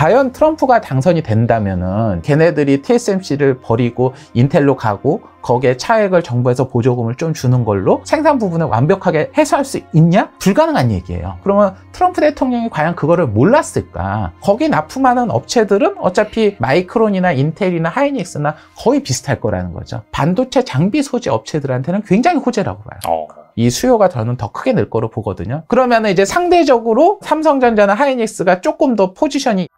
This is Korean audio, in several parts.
과연 트럼프가 당선이 된다면은 걔네들이 TSMC를 버리고 인텔로 가고 거기에 차액을 정부에서 보조금을 좀 주는 걸로 생산 부분을 완벽하게 해소할 수 있냐? 불가능한 얘기예요. 그러면 트럼프 대통령이 과연 그거를 몰랐을까? 거기 납품하는 업체들은 어차피 마이크론이나 인텔이나 하이닉스나 거의 비슷할 거라는 거죠. 반도체 장비 소재 업체들한테는 굉장히 호재라고 봐요. 어. 이 수요가 저는 더 크게 늘 거로 보거든요. 그러면 이제 상대적으로 삼성전자나 하이닉스가 조금 더 포지션이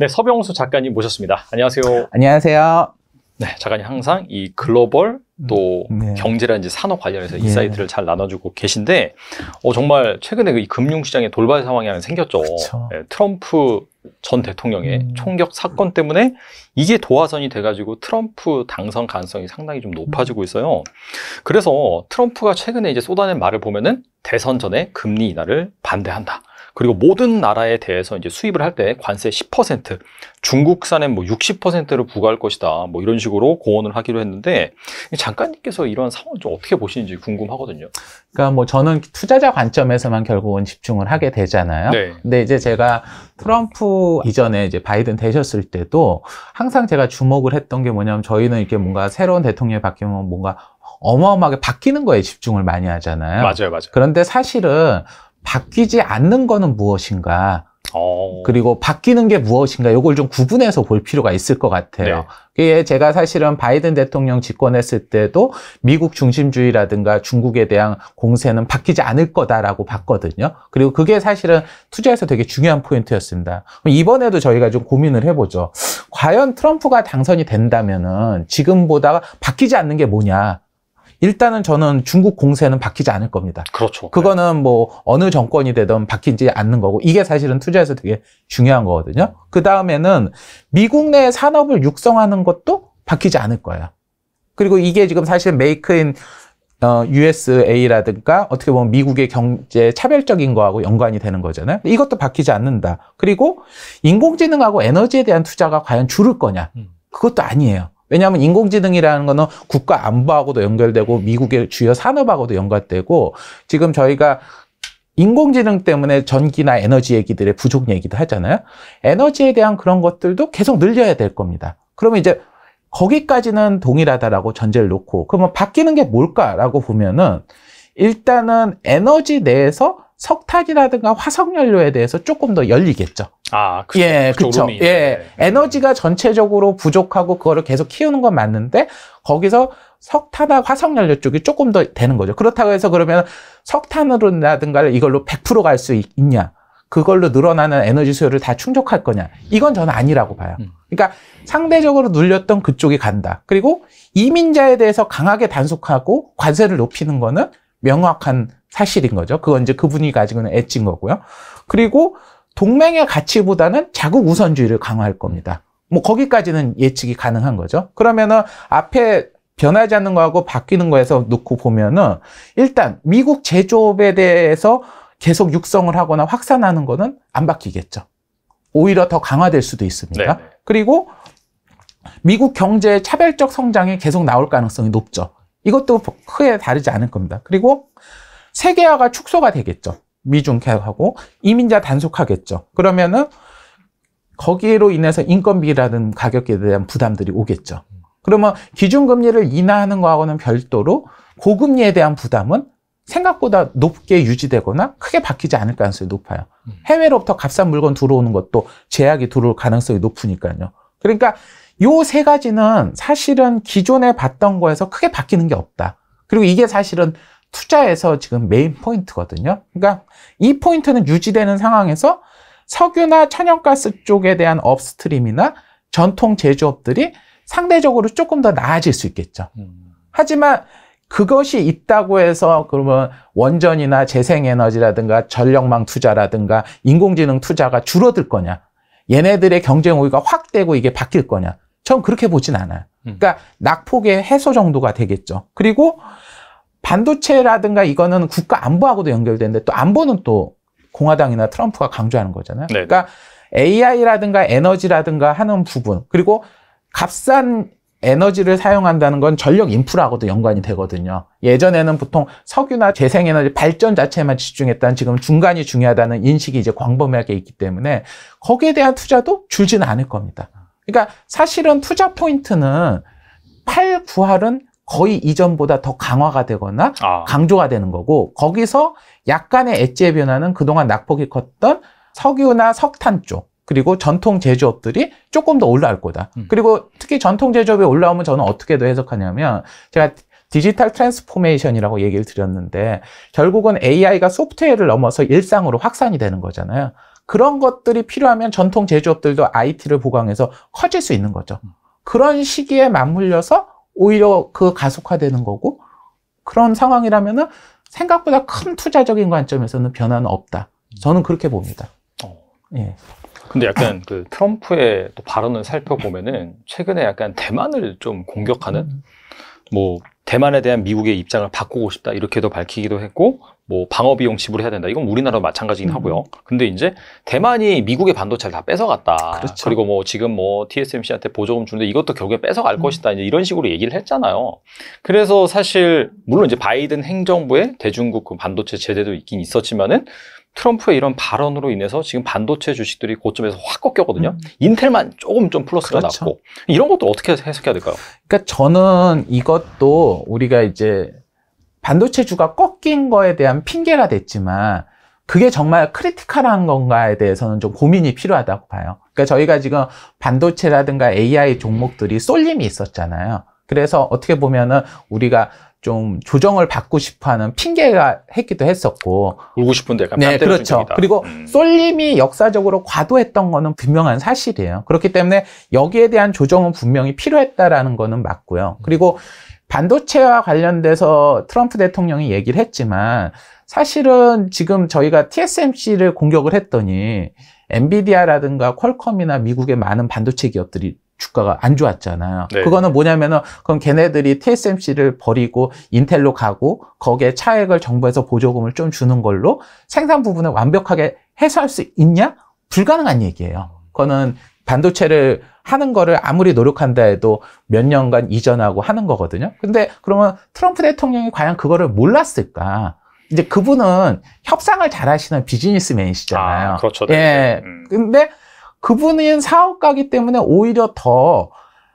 네, 서병수 작가님 모셨습니다. 안녕하세요. 안녕하세요. 네, 작가님 항상 이 글로벌 또 음, 네. 경제라든지 산업 관련해서 예. 인사이트를 잘 나눠주고 계신데 어, 정말 최근에 그 이금융시장에 돌발 상황이 하나 생겼죠. 네, 트럼프 전 대통령의 음. 총격 사건 때문에 이게 도화선이 돼가지고 트럼프 당선 가능성이 상당히 좀 높아지고 있어요. 그래서 트럼프가 최근에 이제 쏟아낸 말을 보면은 대선 전에 금리 인하를 반대한다. 그리고 모든 나라에 대해서 이제 수입을 할 때 관세 10%, 중국산에뭐 60%를 부과할 것이다. 뭐 이런 식으로 고언을 하기로 했는데 작가님께서 이런 상황 을좀 어떻게 보시는지 궁금하거든요. 그러니까 뭐 저는 투자자 관점에서만 결국은 집중을 하게 되잖아요. 네. 근데 이제 제가 트럼프 이전에 이제 바이든 되셨을 때도 항상 제가 주목을 했던 게 뭐냐면 저희는 이렇게 뭔가 새로운 대통령이 바뀌면 뭔가 어마어마하게 바뀌는 거에 집중을 많이 하잖아요. 맞아요, 맞아요. 그런데 사실은 바뀌지 않는 거는 무엇인가 오. 어. 그리고 바뀌는 게 무엇인가 이걸 좀 구분해서 볼 필요가 있을 것 같아요. 네. 게 제가 사실은 바이든 대통령 집권했을 때도 미국 중심주의라든가 중국에 대한 공세는 바뀌지 않을 거다라고 봤거든요. 그리고 그게 사실은 투자에서 되게 중요한 포인트였습니다. 이번에도 저희가 좀 고민을 해보죠. 과연 트럼프가 당선이 된다면은 지금보다 바뀌지 않는 게 뭐냐? 일단은 저는 중국 공세는 바뀌지 않을 겁니다. 그렇죠. 그거는 네. 뭐 어느 정권이 되든 바뀌지 않는 거고 이게 사실은 투자에서 되게 중요한 거거든요. 그 다음에는 미국 내 산업을 육성하는 것도 바뀌지 않을 거예요. 그리고 이게 지금 사실 메이크 인 어, USA라든가 어떻게 보면 미국의 경제 차별적인 거하고 연관이 되는 거잖아요. 이것도 바뀌지 않는다. 그리고 인공지능하고 에너지에 대한 투자가 과연 줄을 거냐? 음. 그것도 아니에요. 왜냐하면 인공지능이라는 거는 국가 안보하고도 연결되고 미국의 주요 산업하고도 연관되고 지금 저희가 인공지능 때문에 전기나 에너지 얘기들의 부족 얘기도 하잖아요. 에너지에 대한 그런 것들도 계속 늘려야 될 겁니다. 그러면 이제 거기까지는 동일하다라고 전제를 놓고 그러면 바뀌는 게 뭘까라고 보면은 일단은 에너지 내에서 석탄이라든가 화석 연료에 대해서 조금 더 열리겠죠. 아, 그쵸, 예, 그렇죠. 예, 네. 에너지가 전체적으로 부족하고 그거를 계속 키우는 건 맞는데 거기서 석탄과 화석 연료 쪽이 조금 더 되는 거죠. 그렇다고 해서 그러면 석탄으로라든가 이걸로 100%갈 수 있냐? 그걸로 늘어나는 에너지 수요를 다 충족할 거냐? 이건 저는 아니라고 봐요. 음. 그러니까 상대적으로 눌렸던 그쪽이 간다. 그리고 이민자에 대해서 강하게 단속하고 관세를 높이는 거는 명확한 사실인 거죠. 그건 이제 그분이 가지고 있는 엣지 거고요. 그리고 동맹의 가치보다는 자국 우선주의를 강화할 겁니다. 뭐 거기까지는 예측이 가능한 거죠. 그러면은 앞에 변하지 않는 거하고 바뀌는 거에서 놓고 보면은 일단 미국 제조업에 대해서 계속 육성을 하거나 확산하는 거는 안 바뀌겠죠. 오히려 더 강화될 수도 있습니다. 네, 네. 그리고 미국 경제의 차별적 성장이 계속 나올 가능성이 높죠. 이것도 뭐 크게 다르지 않을 겁니다. 그리고 세계화가 축소가 되겠죠. 미중계약하고 이민자 단속하겠죠. 그러면은 거기로 인해서 인건비라는 가격에 대한 부담들이 오겠죠. 그러면 기준금리를 인하하는 거하고는 별도로 고금리에 대한 부담은 생각보다 높게 유지되거나 크게 바뀌지 않을 가능성이 높아요. 음. 해외로부터 값싼 물건 들어오는 것도 제약이 들어올 가능성이 높으니까요. 그러니까 요 세 가지는 사실은 기존에 봤던 거에서 크게 바뀌는 게 없다. 그리고 이게 사실은 투자에서 지금 메인 포인트거든요. 그러니까 이 포인트는 유지되는 상황에서 석유나 천연가스 쪽에 대한 업스트림이나 전통 제조업들이 상대적으로 조금 더 나아질 수 있겠죠. 음. 하지만 그것이 있다고 해서 그러면 원전이나 재생에너지라든가 전력망 투자라든가 인공지능 투자가 줄어들 거냐? 얘네들의 경쟁 우위가 확 되고 이게 바뀔 거냐? 전 그렇게 보진 않아요. 음. 그러니까 낙폭의 해소 정도가 되겠죠. 그리고 반도체라든가 이거는 국가 안보하고도 연결되는데 또 안보는 또 공화당이나 트럼프가 강조하는 거잖아요. 네네. 네. 그러니까 AI라든가 에너지라든가 하는 부분 그리고 값싼 에너지를 사용한다는 건 전력 인프라하고도 연관이 되거든요. 예전에는 보통 석유나 재생에너지 발전 자체에만 집중했다는 지금 중간이 중요하다는 인식이 이제 광범위하게 있기 때문에 거기에 대한 투자도 줄지는 않을 겁니다. 그러니까 사실은 투자 포인트는 팔, 구할은 거의 이전보다 더 강화가 되거나 아. 강조가 되는 거고 거기서 약간의 엣지의 변화는 그동안 낙폭이 컸던 석유나 석탄 쪽 그리고 전통 제조업들이 조금 더 올라올 거다. 음. 그리고 특히 전통 제조업이 올라오면 저는 어떻게 더 해석하냐면 제가 디지털 트랜스포메이션이라고 얘기를 드렸는데 결국은 AI가 소프트웨어를 넘어서 일상으로 확산이 되는 거잖아요. 그런 것들이 필요하면 전통 제조업들도 IT를 보강해서 커질 수 있는 거죠. 음. 그런 시기에 맞물려서 오히려 그 가속화되는 거고 그런 상황이라면은 생각보다 큰 투자적인 관점에서는 변화는 없다. 저는 그렇게 봅니다. 어. 예. 근데 약간 그 트럼프의 또 발언을 살펴보면은 최근에 약간 대만을 좀 공격하는 음. 뭐 대만에 대한 미국의 입장을 바꾸고 싶다 이렇게도 밝히기도 했고 뭐 방어 비용 지불해야 된다 이건 우리나라도 음. 마찬가지긴 음. 하고요. 근데 이제 대만이 미국의 반도체를 다 뺏어갔다. 그렇죠. 그리고뭐 지금 뭐 TSMC한테 보조금 주는데 이것도 결국에 뺏어갈 음. 것이다 이제 이런 식으로 얘기를 했잖아요. 그래서 사실 물론 이제 바이든 행정부의 대중국 그 반도체 제재도 있긴 있었지만은 트럼프의 이런 발언으로 인해서 지금 반도체 주식들이 고점에서 확 꺾였거든요. 음. 인텔만 조금 좀 플러스가 그렇죠. 났고 이런 것도 어떻게 해석해야 될까요? 그러니까 저는 이것도 우리가 이제 반도체 주가 꺾인 거에 대한 핑계가 됐지만 그게 정말 크리티컬한 건가에 대해서는 좀 고민이 필요하다고 봐요. 그러니까 저희가 지금 반도체라든가 AI 종목들이 쏠림이 있었잖아요. 그래서 어떻게 보면은 우리가 좀 조정을 받고 싶어하는 핑계가 했기도 했었고 울고 싶은데 약간 네 그렇죠 그리고 음. 쏠림이 역사적으로 과도했던 거는 분명한 사실이에요 그렇기 때문에 여기에 대한 조정은 분명히 필요했다라는 거는 맞고요 음. 그리고 반도체와 관련돼서 트럼프 대통령이 얘기를 했지만 사실은 지금 저희가 TSMC를 공격을 했더니 엔비디아라든가 퀄컴이나 미국의 많은 반도체 기업들이 주가가 안 좋았잖아요. 네. 그거는 뭐냐면은 그럼 걔네들이 TSMC를 버리고 인텔로 가고 거기에 차액을 정부에서 보조금을 좀 주는 걸로 생산 부분을 완벽하게 해소할 수 있냐? 불가능한 얘기예요. 그거는 반도체를 하는 거를 아무리 노력한다 해도 몇 년간 이전하고 하는 거거든요. 근데 그러면 트럼프 대통령이 과연 그거를 몰랐을까? 이제 그분은 협상을 잘하시는 비즈니스맨이시잖아요. 아, 그렇죠. 네. 예. 음. 근데 그분은 사업가기 때문에 오히려 더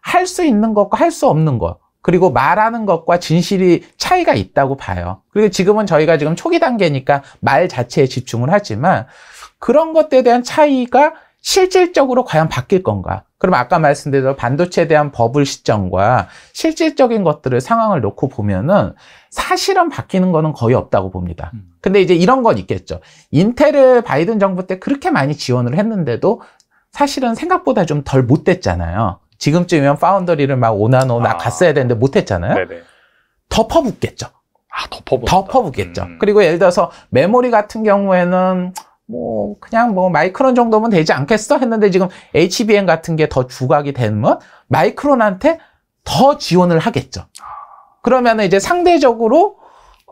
할 수 있는 것과 할 수 없는 것 그리고 말하는 것과 진실이 차이가 있다고 봐요. 그리고 지금은 저희가 지금 초기 단계니까 말 자체에 집중을 하지만 그런 것에 대한 차이가 실질적으로 과연 바뀔 건가? 그럼 아까 말씀드린 반도체에 대한 버블 시점과 실질적인 것들을 상황을 놓고 보면은 사실은 바뀌는 거는 거의 없다고 봅니다. 음. 근데 이제 이런 건 있겠죠. 인텔을 바이든 정부 때 그렇게 많이 지원을 했는데도 사실은 생각보다 좀 덜 못됐잖아요. 지금쯤이면 파운더리를 막 오나노 나 아. 갔어야 되는데 못했잖아요. 덮어붙겠죠. 아, 덮어붙 덮어붙겠죠. 음. 그리고 예를 들어서 메모리 같은 경우에는 뭐 그냥 뭐 마이크론 정도면 되지 않겠어 했는데 지금 HBM 같은 게 더 주각이 되면 마이크론한테 더 지원을 하겠죠. 아. 그러면 이제 상대적으로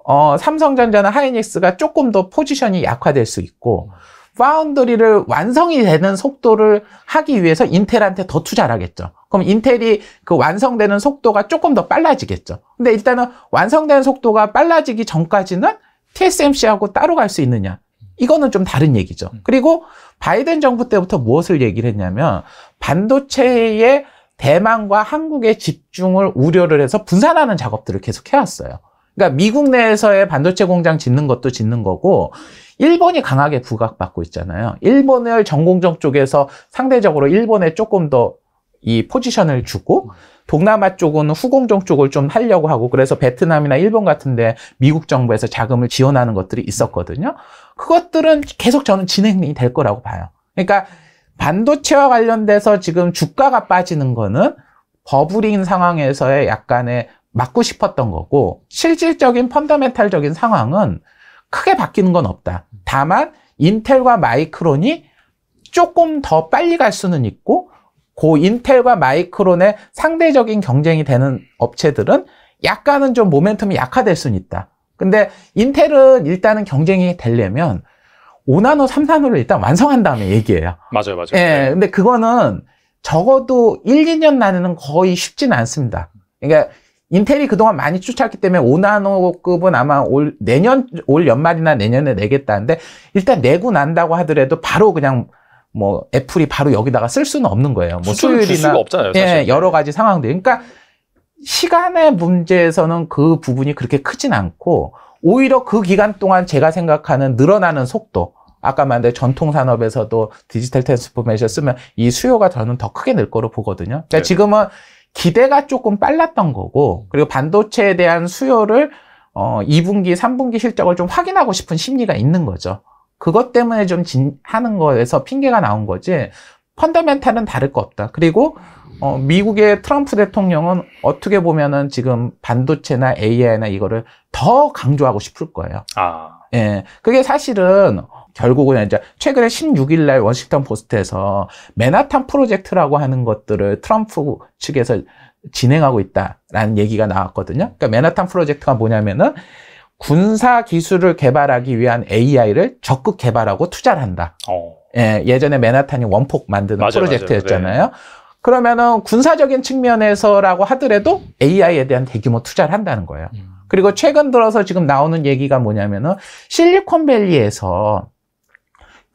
어, 삼성전자나 하이닉스가 조금 더 포지션이 약화될 수 있고 음. 파운드리를 완성이 되는 속도를 하기 위해서 인텔한테 더 투자를 하겠죠. 그럼 인텔이 그 완성되는 속도가 조금 더 빨라지겠죠. 근데 일단은 완성되는 속도가 빨라지기 전까지는 TSMC하고 따로 갈 수 있느냐. 이거는 좀 다른 얘기죠. 음. 그리고 바이든 정부 때부터 무엇을 얘기를 했냐면 반도체의 대만과 한국의 집중을 우려를 해서 분산하는 작업들을 계속 해왔어요. 그러니까 미국 내에서의 반도체 공장 짓는 것도 짓는 거고 일본이 강하게 부각받고 있잖아요. 일본을 전공정 쪽에서 상대적으로 일본에 조금 더 이 포지션을 주고 동남아 쪽은 후공정 쪽을 좀 하려고 하고 그래서 베트남이나 일본 같은데 미국 정부에서 자금을 지원하는 것들이 있었거든요. 그것들은 계속 저는 진행이 될 거라고 봐요. 그러니까 반도체와 관련돼서 지금 주가가 빠지는 거는 버블인 상황에서의 약간의 막고 싶었던 거고 실질적인 펀더멘탈적인 상황은 크게 바뀌는 건 없다. 다만 인텔과 마이크론이 조금 더 빨리 갈 수는 있고 고 인텔과 마이크론의 상대적인 경쟁이 되는 업체들은 약간은 좀 모멘텀이 약화될 수는 있다. 근데 인텔은 일단은 경쟁이 되려면 5나노, 3나노를 일단 완성한 다음에 얘기해요. 맞아요, 맞아요. 예, 네. 근데 그거는 적어도 1, 2년 나는 거의 쉽진 않습니다. 그러니까 인텔이 그동안 많이 쫓아왔기 때문에 5나노급은 아마 올 내년 올 연말이나 내년에 내겠다는데 일단 내고 난다고 하더라도 바로 그냥 뭐 애플이 바로 여기다가 쓸 수는 없는 거예요. 뭐수요일이나 없잖아요, 예, 여러 가지 상황들. 그러니까 시간의 문제에서는 그 부분이 그렇게 크진 않고 오히려 그 기간 동안 제가 생각하는 늘어나는 속도 아까 말한 대 전통 산업에서도 디지털 트랜스포메이션 쓰면 이 수요가 저는 더 크게 늘 거로 보거든요. 그러니까 네. 지금은 기대가 조금 빨랐던 거고 그리고 반도체에 대한 수요를 어 2분기, 3분기 실적을 좀 확인하고 싶은 심리가 있는 거죠. 그것 때문에 좀 진, 하는 거에서 핑계가 나온 거지 펀더멘탈은 다를 거 없다. 그리고 어, 미국의 트럼프 대통령은 어떻게 보면은 지금 반도체나 AI나 이거를 더 강조하고 싶을 거예요. 아. 예. 그게 사실은 결국은 이제 최근에 16일 날 워싱턴 포스트에서 맨하탄 프로젝트라고 하는 것들을 트럼프 측에서 진행하고 있다라는 얘기가 나왔거든요. 그러니까 맨하탄 프로젝트가 뭐냐면은 군사 기술을 개발하기 위한 AI를 적극 개발하고 투자를 한다. 어. 예, 예전에 맨하탄이 원폭 만드는 맞아, 프로젝트였잖아요. 맞아, 네. 그러면은 군사적인 측면에서라고 하더라도 AI에 대한 대규모 투자를 한다는 거예요. 음. 그리고 최근 들어서 지금 나오는 얘기가 뭐냐면은 실리콘밸리에서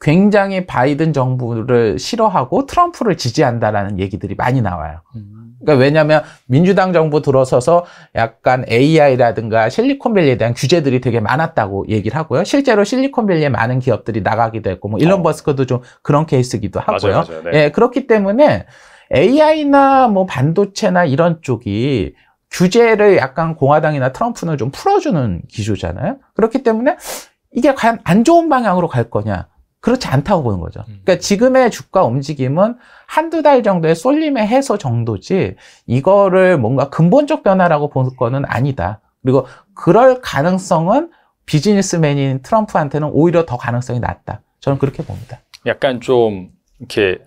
굉장히 바이든 정부를 싫어하고 트럼프를 지지한다라는 얘기들이 많이 나와요. 음. 그러니까 왜냐하면 민주당 정부 들어서서 약간 AI라든가 실리콘밸리에 대한 규제들이 되게 많았다고 얘기를 하고요. 실제로 실리콘밸리에 많은 기업들이 나가기도 했고, 뭐 일론 어. 버스크도 좀 그런 케이스기도 하고요. 맞아요, 맞아요. 네. 예, 그렇기 때문에 AI나 뭐 반도체나 이런 쪽이 규제를 약간 공화당이나 트럼프는 좀 풀어주는 기조잖아요. 그렇기 때문에 이게 과연 안 좋은 방향으로 갈 거냐. 그렇지 않다고 보는 거죠. 음. 그러니까 지금의 주가 움직임은 한두 달 정도의 쏠림의 해소 정도지 이거를 뭔가 근본적 변화라고 보는 거는 아니다. 그리고 그럴 가능성은 비즈니스맨인 트럼프한테는 오히려 더 가능성이 낮다. 저는 그렇게 봅니다. 약간 좀 이렇게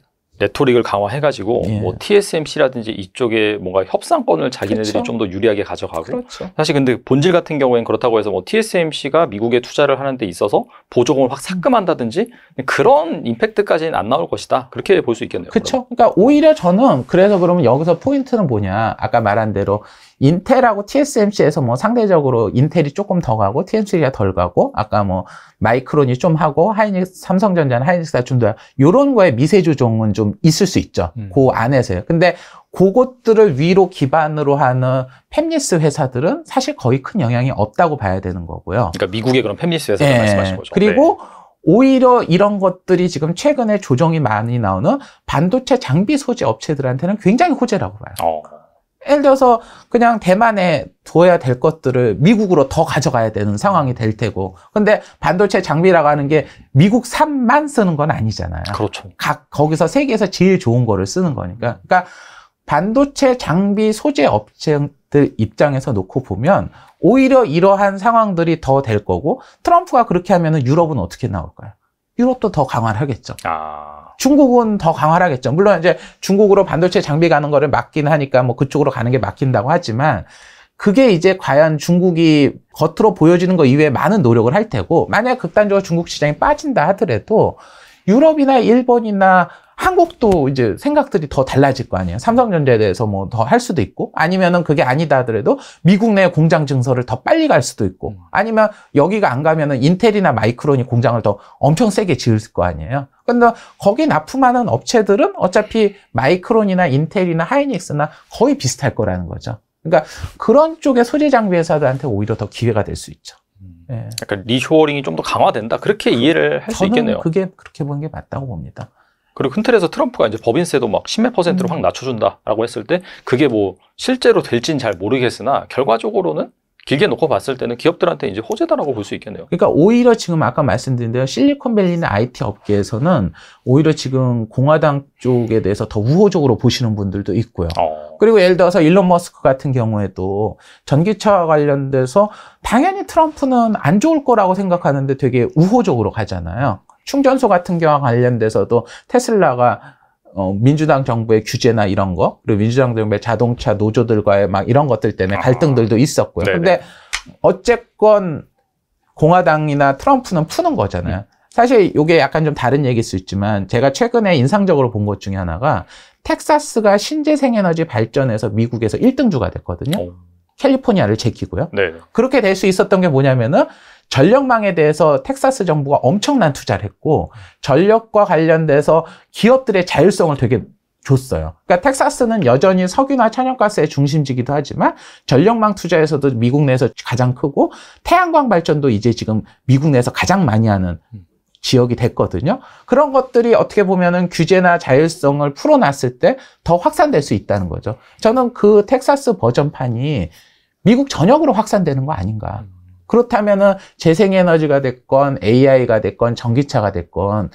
레토릭을 강화해가지고 예. 뭐 TSMC라든지 이쪽에 뭔가 협상권을 자기네들이 좀 더 유리하게 가져가고 그렇죠. 사실 근데 본질 같은 경우에는 그렇다고 해서 뭐 TSMC가 미국에 투자를 하는데 있어서 보조금을 확 삭감한다든지 그런 임팩트까지는 안 나올 것이다 그렇게 볼 수 있겠네요. 그렇죠. 그 그러니까 오히려 저는 그래서 그러면 여기서 포인트는 뭐냐 아까 말한 대로 인텔하고 TSMC에서 뭐 상대적으로 인텔이 조금 더 가고 TSMC가 덜 가고 아까 뭐 마이크론이 좀 하고 하이닉스 삼성전자는 하이닉스가 좀더 요런 거에 미세 조정은 좀 있을 수 있죠. 음. 그 안에서요. 근데 그것들을 위로 기반으로 하는 펩리스 회사들은 사실 거의 큰 영향이 없다고 봐야 되는 거고요. 그러니까 미국의 그런 펩리스 회사를 네. 예. 말씀하신 거죠. 그리고 네. 오히려 이런 것들이 지금 최근에 조정이 많이 나오는 반도체 장비 소재 업체들한테는 굉장히 호재라고 봐요. 어. 예를 들어서 그냥 대만에 둬야 될 것들을 미국으로 더 가져가야 되는 상황이 될 테고. 근데 반도체 장비라고 하는 게 미국 산만 쓰는 건 아니잖아요. 그렇죠. 각 거기서 세계에서 제일 좋은 거를 쓰는 거니까. 그러니까 반도체 장비 소재 업체들 입장에서 놓고 보면 오히려 이러한 상황들이 더 될 거고 트럼프가 그렇게 하면은 유럽은 어떻게 나올까요? 유럽도 더 강화를 하겠죠. 아... 중국은 더 강화를 하겠죠. 물론 이제 중국으로 반도체 장비 가는 거를 막긴 하니까 뭐 그쪽으로 가는 게 막힌다고 하지만 그게 이제 과연 중국이 겉으로 보여지는 거 이외에 많은 노력을 할 테고 만약 극단적으로 중국 시장이 빠진다 하더라도 유럽이나 일본이나 한국도 이제 생각들이 더 달라질 거 아니에요. 삼성전자에 대해서 뭐 더 할 수도 있고 아니면은 그게 아니다 하더라도 미국 내 공장 증설을 더 빨리 갈 수도 있고 음. 아니면 여기가 안 가면은 인텔이나 마이크론이 공장을 더 엄청 세게 지을 거 아니에요. 근데 거기 납품하는 업체들은 어차피 마이크론이나 인텔이나 하이닉스나 거의 비슷할 거라는 거죠. 그러니까 그런 쪽의 소재 장비 회사들한테 오히려 더 기회가 될 수 있죠. 음. 예. 약간 리쇼어링이 좀 더 강화된다 그렇게 이해를 할 수 있겠네요. 저는 그게 그렇게 보는 게 맞다고 봅니다. 그리고 큰 틀에서 트럼프가 이제 법인세도 막 십몇 퍼센트로 확 음. 낮춰준다라고 했을 때 그게 뭐 실제로 될진 잘 모르겠으나 결과적으로는 길게 놓고 봤을 때는 기업들한테 이제 호재다라고 볼 수 있겠네요. 그러니까 오히려 지금 아까 말씀드린 대로 실리콘밸리나 IT 업계에서는 오히려 지금 공화당 쪽에 대해서 더 우호적으로 보시는 분들도 있고요. 어. 그리고 예를 들어서 일론 머스크 같은 경우에도 전기차와 관련돼서 당연히 트럼프는 안 좋을 거라고 생각하는데 되게 우호적으로 가잖아요. 충전소 같은 경우와 관련돼서도 테슬라가 어, 민주당 정부의 규제나 이런 거 그리고 민주당 정부의 자동차 노조들과의 막 이런 것들 때문에 아. 갈등들도 있었고요. 네네. 근데 어쨌건 공화당이나 트럼프는 푸는 거잖아요. 음. 사실 이게 약간 좀 다른 얘기일 수 있지만 제가 최근에 인상적으로 본 것 중에 하나가 텍사스가 신재생에너지 발전에서 미국에서 1등주가 됐거든요. 오. 어. 캘리포니아를 제끼고요. 네 그렇게 될 수 있었던 게 뭐냐면은 전력망에 대해서 텍사스 정부가 엄청난 투자를 했고 전력과 관련돼서 기업들의 자율성을 되게 줬어요. 그러니까 텍사스는 여전히 석유나 천연가스의 중심지기도 하지만 전력망 투자에서도 미국 내에서 가장 크고 태양광 발전도 이제 지금 미국 내에서 가장 많이 하는 지역이 됐거든요. 그런 것들이 어떻게 보면은 규제나 자율성을 풀어놨을 때 더 확산될 수 있다는 거죠. 저는 그 텍사스 버전판이 미국 전역으로 확산되는 거 아닌가. 그렇다면은 재생에너지가 됐건 AI가 됐건 전기차가 됐건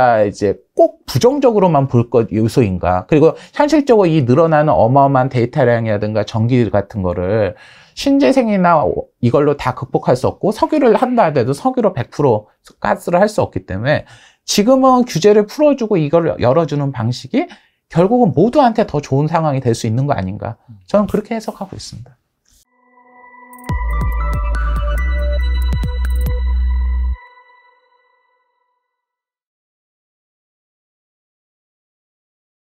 우리가 이제 꼭 부정적으로만 볼 것 요소인가? 그리고 현실적으로 이 늘어나는 어마어마한 데이터량이라든가 전기 같은 거를 신재생이나 이걸로 다 극복할 수 없고 석유를 한다 하더라도 석유로 100% 가스를 할 수 없기 때문에 지금은 규제를 풀어주고 이걸 열어주는 방식이 결국은 모두한테 더 좋은 상황이 될 수 있는 거 아닌가? 저는 그렇게 해석하고 있습니다.